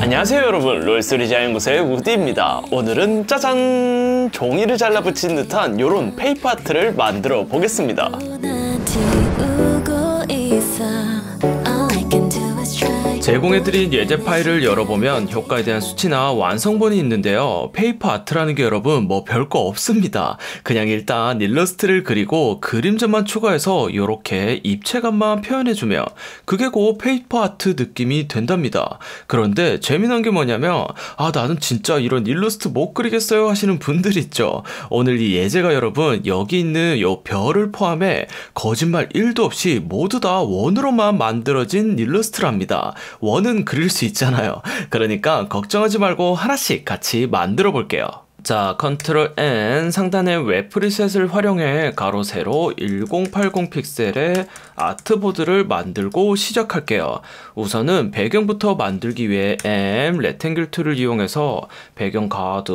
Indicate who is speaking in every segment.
Speaker 1: 안녕하세요 여러분 롤스리 자연구의 우디입니다 오늘은 짜잔 종이를 잘라 붙인 듯한 요런 페이퍼 아트를 만들어 보겠습니다 제공해드린 예제 파일을 열어보면 효과에 대한 수치나 완성본이 있는데요. 페이퍼 아트라는 게 여러분 뭐 별거 없습니다. 그냥 일단 일러스트를 그리고 그림자만 추가해서 이렇게 입체감만 표현해주면 그게 곧 페이퍼 아트 느낌이 된답니다. 그런데 재미난 게 뭐냐면 아 나는 진짜 이런 일러스트 못 그리겠어요 하시는 분들 있죠. 오늘 이 예제가 여러분 여기 있는 요 별을 포함해 거짓말 1도 없이 모두 다 원으로만 만들어진 일러스트랍니다. 원은 그릴 수 있잖아요. 그러니까 걱정하지 말고 하나씩 같이 만들어 볼게요. 자, 컨트롤 N 상단에웹 프리셋을 활용해 가로 세로 1080 픽셀의 아트보드를 만들고 시작할게요. 우선은 배경부터 만들기 위해 M 레탱글 툴을 이용해서 배경 가득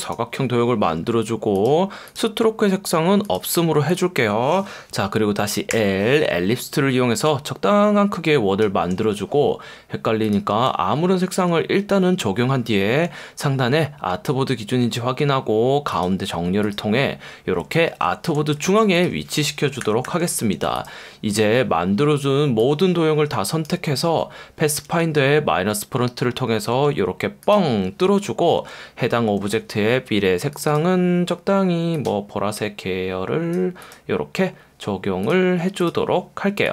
Speaker 1: 사각형 도형을 만들어주고 스트로크의 색상은 없음으로 해줄게요. 자, 그리고 다시 L 엘립스 툴을 이용해서 적당한 크기의 원을 만들어주고 헷갈리니까 아무런 색상을 일단은 적용한 뒤에 상단에 아트보드 기준인지 확인 확인하고 가운데 정렬을 통해 이렇게 아트보드 중앙에 위치시켜 주도록 하겠습니다. 이제 만들어준 모든 도형을 다 선택해서 패스파인더의 마이너스 프론트를 통해서 이렇게 뻥 뚫어주고 해당 오브젝트의 미래 색상은 적당히 뭐 보라색 계열을 이렇게 적용을 해주도록 할게요.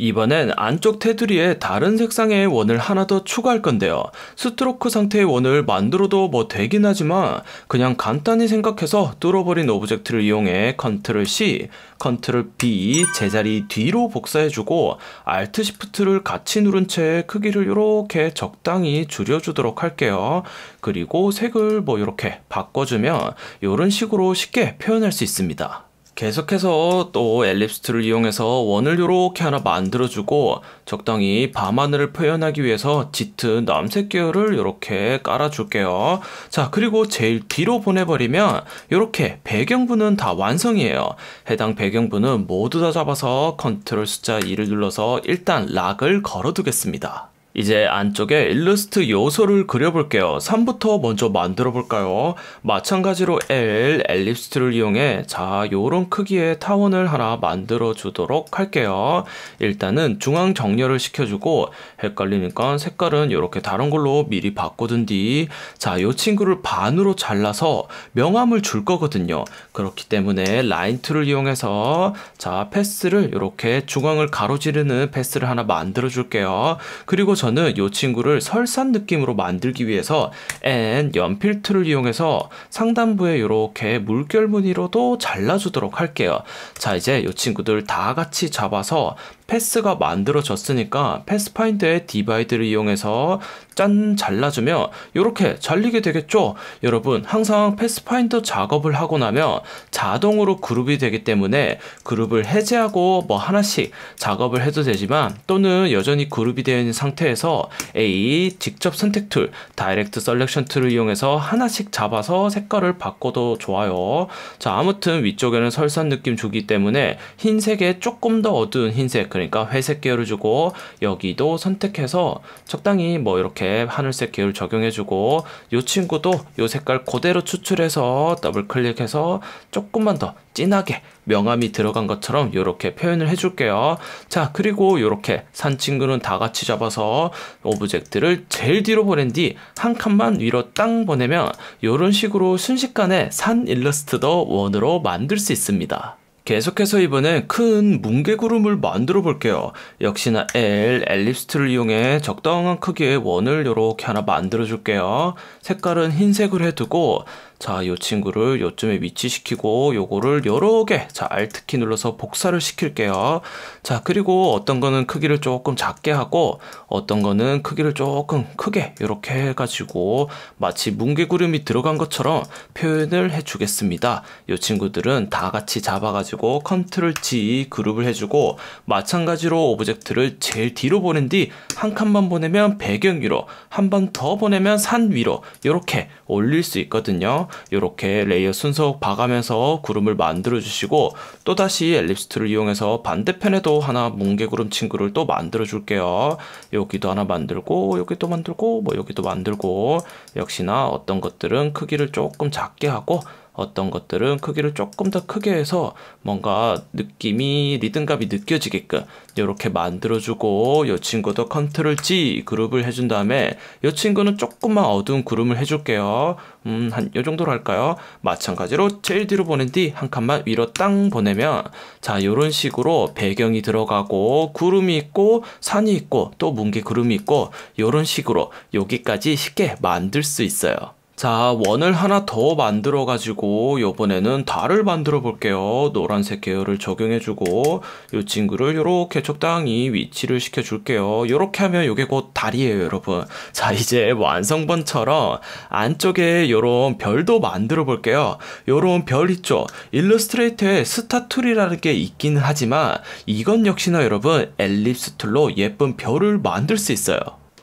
Speaker 1: 이번엔 안쪽 테두리에 다른 색상의 원을 하나 더 추가할 건데요. 스트로크 상태의 원을 만들어도 뭐 되긴 하지만 그냥 간단히 생각해서 뚫어버린 오브젝트를 이용해 컨트롤 C, 컨트롤 B 제자리 뒤로 복사해주고 Alt Shift를 같이 누른 채 크기를 이렇게 적당히 줄여주도록 할게요. 그리고 색을 뭐 이렇게 바꿔주면 이런 식으로 쉽게 표현할 수 있습니다. 계속해서 또 엘립스 트를 이용해서 원을 이렇게 하나 만들어주고 적당히 밤하늘을 표현하기 위해서 짙은 남색 계열을 이렇게 깔아줄게요. 자 그리고 제일 뒤로 보내버리면 이렇게 배경부는 다 완성이에요. 해당 배경부는 모두 다 잡아서 컨트롤 숫자 2를 눌러서 일단 락을 걸어두겠습니다. 이제 안쪽에 일러스트 요소를 그려볼게요. 3부터 먼저 만들어 볼까요? 마찬가지로 L 엘립스 툴를 이용해 자 요런 크기의 타원을 하나 만들어 주도록 할게요. 일단은 중앙 정렬을 시켜주고 헷갈리니까 색깔은 이렇게 다른 걸로 미리 바꿔든뒤자요 친구를 반으로 잘라서 명암을 줄 거거든요. 그렇기 때문에 라인 툴을 이용해서 자 패스를 이렇게 중앙을 가로지르는 패스를 하나 만들어 줄게요. 그리고 저 여기서는 이 친구를 설산 느낌으로 만들기 위해서 앤 연필 툴을 이용해서 상단부에 이렇게 물결 무늬로도 잘라주도록 할게요. 자 이제 이 친구들 다 같이 잡아서 패스가 만들어졌으니까 패스파인더의 디바이드를 이용해서 짠 잘라주면 이렇게 잘리게 되겠죠? 여러분 항상 패스파인더 작업을 하고 나면 자동으로 그룹이 되기 때문에 그룹을 해제하고 뭐 하나씩 작업을 해도 되지만 또는 여전히 그룹이 되어 있는 상태 상태에서 A 직접 선택 툴, 다이렉트 셀렉션 툴을 이용해서 하나씩 잡아서 색깔을 바꿔도 좋아요. 자, 아무튼 위쪽에는 설산 느낌 주기 때문에 흰색에 조금 더 어두운 흰색, 그러니까 회색 계열을 주고 여기도 선택해서 적당히 뭐 이렇게 하늘색 계열 적용해주고 이 친구도 이 색깔 그대로 추출해서 더블 클릭해서 조금만 더 진하게 명암이 들어간 것처럼 이렇게 표현을 해줄게요. 자, 그리고 이렇게 산 친구는 다 같이 잡아서 오브젝트를 제일 뒤로 보낸 뒤 한 칸만 위로 땅 보내면 이런 식으로 순식간에 산 일러스트 더 원으로 만들 수 있습니다. 계속해서 이번엔 큰뭉개구름을 만들어 볼게요. 역시나 L, 엘립스트를 이용해 적당한 크기의 원을 이렇게 하나 만들어 줄게요. 색깔은 흰색을 해두고 자, 이 친구를 요쯤에 위치시키고 요거를 여러 개, 자, a l 키 눌러서 복사를 시킬게요. 자, 그리고 어떤 거는 크기를 조금 작게 하고 어떤 거는 크기를 조금 크게 이렇게 해가지고 마치 뭉개구름이 들어간 것처럼 표현을 해주겠습니다. 이 친구들은 다 같이 잡아가지고 컨트롤 G 그룹을 해주고 마찬가지로 오브젝트를 제일 뒤로 보낸 뒤 한 칸만 보내면 배경 위로 한 번 더 보내면 산 위로 이렇게 올릴 수 있거든요. 이렇게 레이어 순서 봐가면서 구름을 만들어 주시고 또다시 엘 l 스 i p 툴을 이용해서 반대편에도 하나 뭉게구름 친구를 또 만들어 줄게요 여기도 하나 만들고 여기도 만들고 뭐 여기도 만들고 역시나 어떤 것들은 크기를 조금 작게 하고 어떤 것들은 크기를 조금 더 크게 해서 뭔가 느낌이 리듬감이 느껴지게끔 이렇게 만들어주고 이 친구도 컨트롤 G 그룹을 해준 다음에 이 친구는 조금만 어두운 그룹을 해줄게요. 음, 한 요 정도로 할까요? 마찬가지로 제일 뒤로 보낸 뒤 한 칸만 위로 땅 보내면 자요런 식으로 배경이 들어가고 구름이 있고 산이 있고 또 뭉게 구름이 있고 요런 식으로 여기까지 쉽게 만들 수 있어요. 자, 원을 하나 더 만들어 가지고 요번에는 달을 만들어 볼게요. 노란색 계열을 적용해 주고 이 친구를 이렇게 적당히 위치를 시켜 줄게요. 이렇게 하면 이게곧 달이에요, 여러분. 자, 이제 완성본처럼 안쪽에 이런 별도 만들어 볼게요. 이런별 있죠. 일러스트레이터에 스타 툴이라는 게 있긴 하지만 이건 역시나 여러분 엘립스 툴로 예쁜 별을 만들 수 있어요.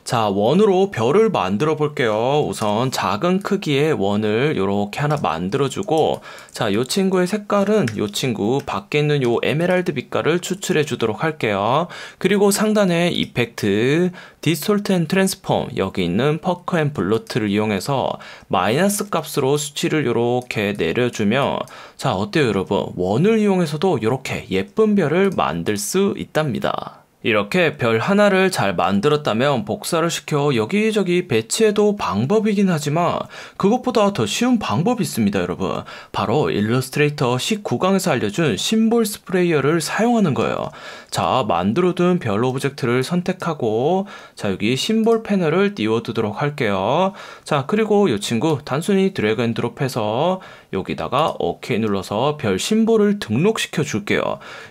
Speaker 1: 자, 원으로 별을 만들어 볼게요. 우선 작은 크기의 원을 이렇게 하나 만들어주고 자, 이 친구의 색깔은 이 친구 밖에 있는 이 에메랄드 빛깔을 추출해 주도록 할게요. 그리고 상단에 이펙트, 디스톨트 앤 트랜스폼 여기 있는 퍼커앤 블로트를 이용해서 마이너스 값으로 수치를 이렇게 내려주면 자, 어때요 여러분? 원을 이용해서도 이렇게 예쁜 별을 만들 수 있답니다. 이렇게 별 하나를 잘 만들었다면 복사를 시켜 여기저기 배치해도 방법이긴 하지만 그것보다 더 쉬운 방법이 있습니다 여러분 바로 일러스트레이터 19강에서 알려준 심볼 스프레이어를 사용하는 거예요 자 만들어둔 별 오브젝트를 선택하고 자 여기 심볼 패널을 띄워두도록 할게요 자 그리고 이 친구 단순히 드래그 앤 드롭해서 여기다가 OK 눌러서 별 심볼을 등록시켜 줄게요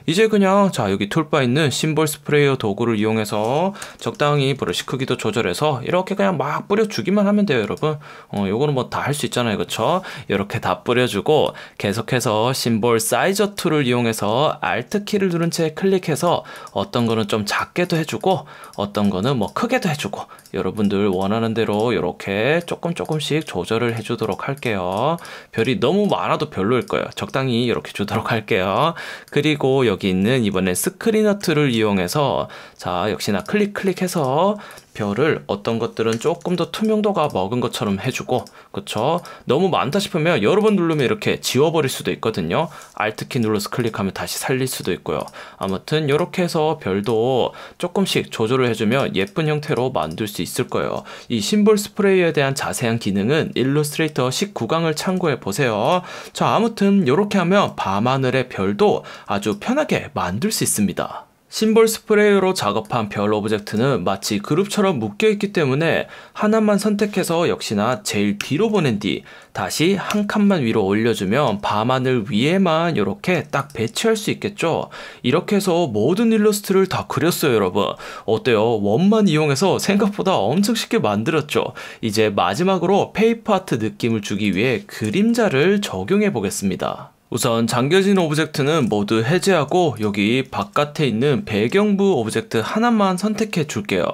Speaker 1: 이제 그냥 자 여기 툴바 있는 심볼 스프레이 어 스프레이어 도구를 이용해서 적당히 브러쉬 크기도 조절해서 이렇게 그냥 막 뿌려주기만 하면 돼요 여러분 어, 요거는 뭐 다 할 수 있잖아요 그쵸 이렇게 다 뿌려주고 계속해서 심볼 사이저 툴을 이용해서 알트 키를 누른 채 클릭해서 어떤 거는 좀 작게도 해주고 어떤 거는 뭐 크게도 해주고 여러분들 원하는 대로 이렇게 조금 조금씩 조절을 해주도록 할게요 별이 너무 많아도 별로일 거예요 적당히 이렇게 주도록 할게요 그리고 여기 있는 이번에 스크리너 툴을 이용해서 자, 역시나 클릭 클릭해서 별을 어떤 것들은 조금 더 투명도가 먹은 것처럼 해주고 그쵸? 너무 많다 싶으면 여러 번 누르면 이렇게 지워버릴 수도 있거든요. Alt키 눌러서 클릭하면 다시 살릴 수도 있고요. 아무튼 이렇게 해서 별도 조금씩 조절을 해주면 예쁜 형태로 만들 수 있을 거예요. 이 심볼 스프레이에 대한 자세한 기능은 일러스트레이터 19강을 참고해 보세요. 자 아무튼 이렇게 하면 밤하늘의 별도 아주 편하게 만들 수 있습니다. 심볼 스프레이로 작업한 별 오브젝트는 마치 그룹처럼 묶여있기 때문에 하나만 선택해서 역시나 제일 뒤로 보낸 뒤 다시 한 칸만 위로 올려주면 밤하늘 위에만 이렇게 딱 배치할 수 있겠죠. 이렇게 해서 모든 일러스트를 다 그렸어요 여러분. 어때요? 원만 이용해서 생각보다 엄청 쉽게 만들었죠. 이제 마지막으로 페이퍼 아트 느낌을 주기 위해 그림자를 적용해 보겠습니다. 우선 잠겨진 오브젝트는 모두 해제하고 여기 바깥에 있는 배경부 오브젝트 하나만 선택해 줄게요.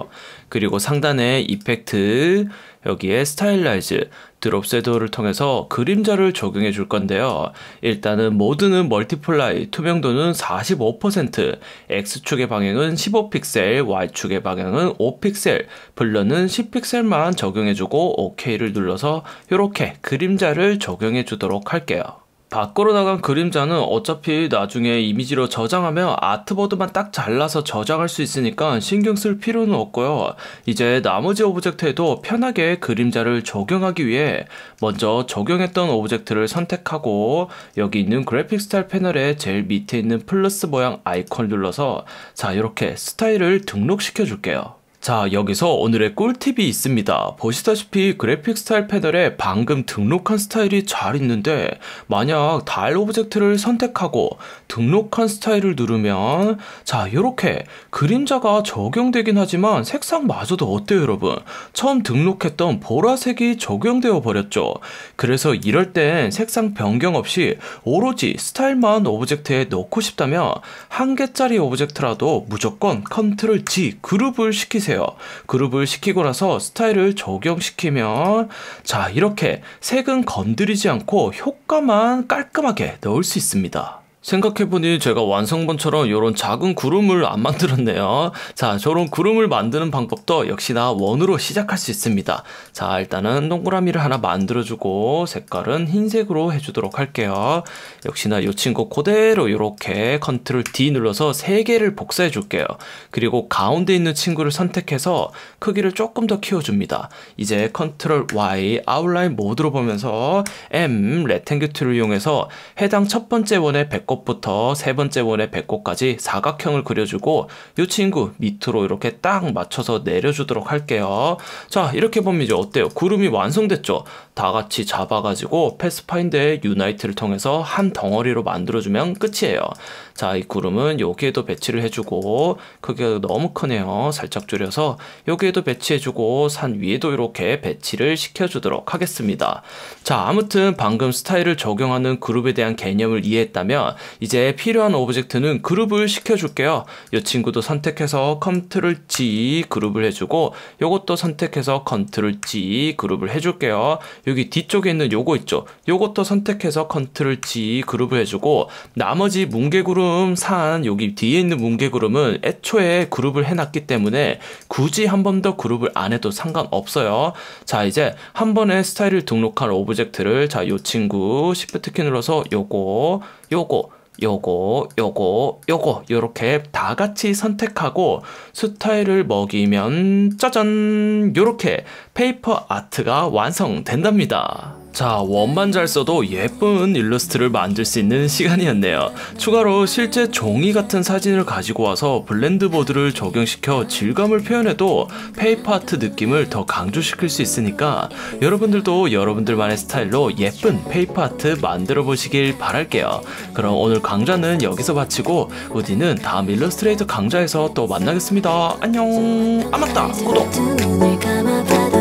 Speaker 1: 그리고 상단에 이펙트, 여기에 스타일라이즈, 드롭 섀도우를 통해서 그림자를 적용해 줄 건데요. 일단은 모드는 멀티플라이, 투명도는 45%, X축의 방향은 15픽셀, Y축의 방향은 5픽셀, 블러는 10픽셀만 적용해 주고 OK를 눌러서 이렇게 그림자를 적용해 주도록 할게요. 밖으로 나간 그림자는 어차피 나중에 이미지로 저장하면 아트보드만 딱 잘라서 저장할 수 있으니까 신경 쓸 필요는 없고요. 이제 나머지 오브젝트에도 편하게 그림자를 적용하기 위해 먼저 적용했던 오브젝트를 선택하고 여기 있는 그래픽 스타일 패널의 제일 밑에 있는 플러스 모양 아이콘 눌러서 자 이렇게 스타일을 등록시켜 줄게요. 자 여기서 오늘의 꿀팁이 있습니다 보시다시피 그래픽 스타일 패널에 방금 등록한 스타일이 잘 있는데 만약 달 오브젝트를 선택하고 등록한 스타일을 누르면 자 이렇게 그림자가 적용되긴 하지만 색상마저도 어때요 여러분 처음 등록했던 보라색이 적용되어 버렸죠 그래서 이럴 땐 색상 변경 없이 오로지 스타일만 오브젝트에 넣고 싶다면 한 개짜리 오브젝트라도 무조건 컨트롤 G 그룹을 시키세요 시키세요. 그룹을 시키고 나서 스타일을 적용시키면 자 이렇게 색은 건드리지 않고 효과만 깔끔하게 넣을 수 있습니다. 생각해보니 제가 완성본처럼 요런 작은 구름을 안 만들었네요. 자, 저런 구름을 만드는 방법도 역시나 원으로 시작할 수 있습니다. 자, 일단은 동그라미를 하나 만들어주고 색깔은 흰색으로 해주도록 할게요. 역시나 이 친구 그대로 이렇게 컨트롤 D 눌러서 3개를 복사해줄게요. 그리고 가운데 있는 친구를 선택해서 크기를 조금 더 키워줍니다. 이제 컨트롤 Y 아웃라인 모드로 보면서 M 레탱규 툴을 이용해서 해당 첫 번째 원의 1 배꼽부터 세 번째 볼의 배꼽까지 사각형을 그려주고 이 친구 밑으로 이렇게 딱 맞춰서 내려주도록 할게요. 자 이렇게 보면 이제 어때요? 구름이 완성됐죠? 다 같이 잡아가지고 패스파인더의 유나이트를 통해서 한 덩어리로 만들어주면 끝이에요. 자 이 구름은 여기에도 배치를 해주고 크기가 너무 크네요. 살짝 줄여서 여기에도 배치해주고 산 위에도 이렇게 배치를 시켜주도록 하겠습니다. 자 아무튼 방금 스타일을 적용하는 그룹에 대한 개념을 이해했다면 이제 필요한 오브젝트는 그룹을 시켜줄게요. 이 친구도 선택해서 컨트롤 G 그룹을 해주고 요것도 선택해서 컨트롤 G 그룹을 해줄게요. 여기 뒤쪽에 있는 요거 있죠. 요것도 선택해서 컨트롤 G 그룹을 해주고 나머지 뭉개구름 산 여기 뒤에 있는 뭉개구름은 애초에 그룹을 해놨기 때문에 굳이 한 번 더 그룹을 안 해도 상관없어요. 자 이제 한 번에 스타일을 등록한 오브젝트를 자요 친구 s h i f t 키 눌러서 요거 요거 요거, 요거, 요거 요렇게 다 같이 선택하고 스타일을 먹이면 짜잔! 요렇게 페이퍼 아트가 완성된답니다. 자, 원만 잘 써도 예쁜 일러스트를 만들 수 있는 시간이었네요. 추가로 실제 종이 같은 사진을 가지고 와서 블렌드보드를 적용시켜 질감을 표현해도 페이퍼 아트 느낌을 더 강조시킬 수 있으니까 여러분들도 여러분들만의 스타일로 예쁜 페이퍼 아트 만들어 보시길 바랄게요. 그럼 오늘 강좌는 여기서 마치고 우디는 다음 일러스트레이터 강좌에서 또 만나겠습니다. 안녕! 아 맞다! 구독!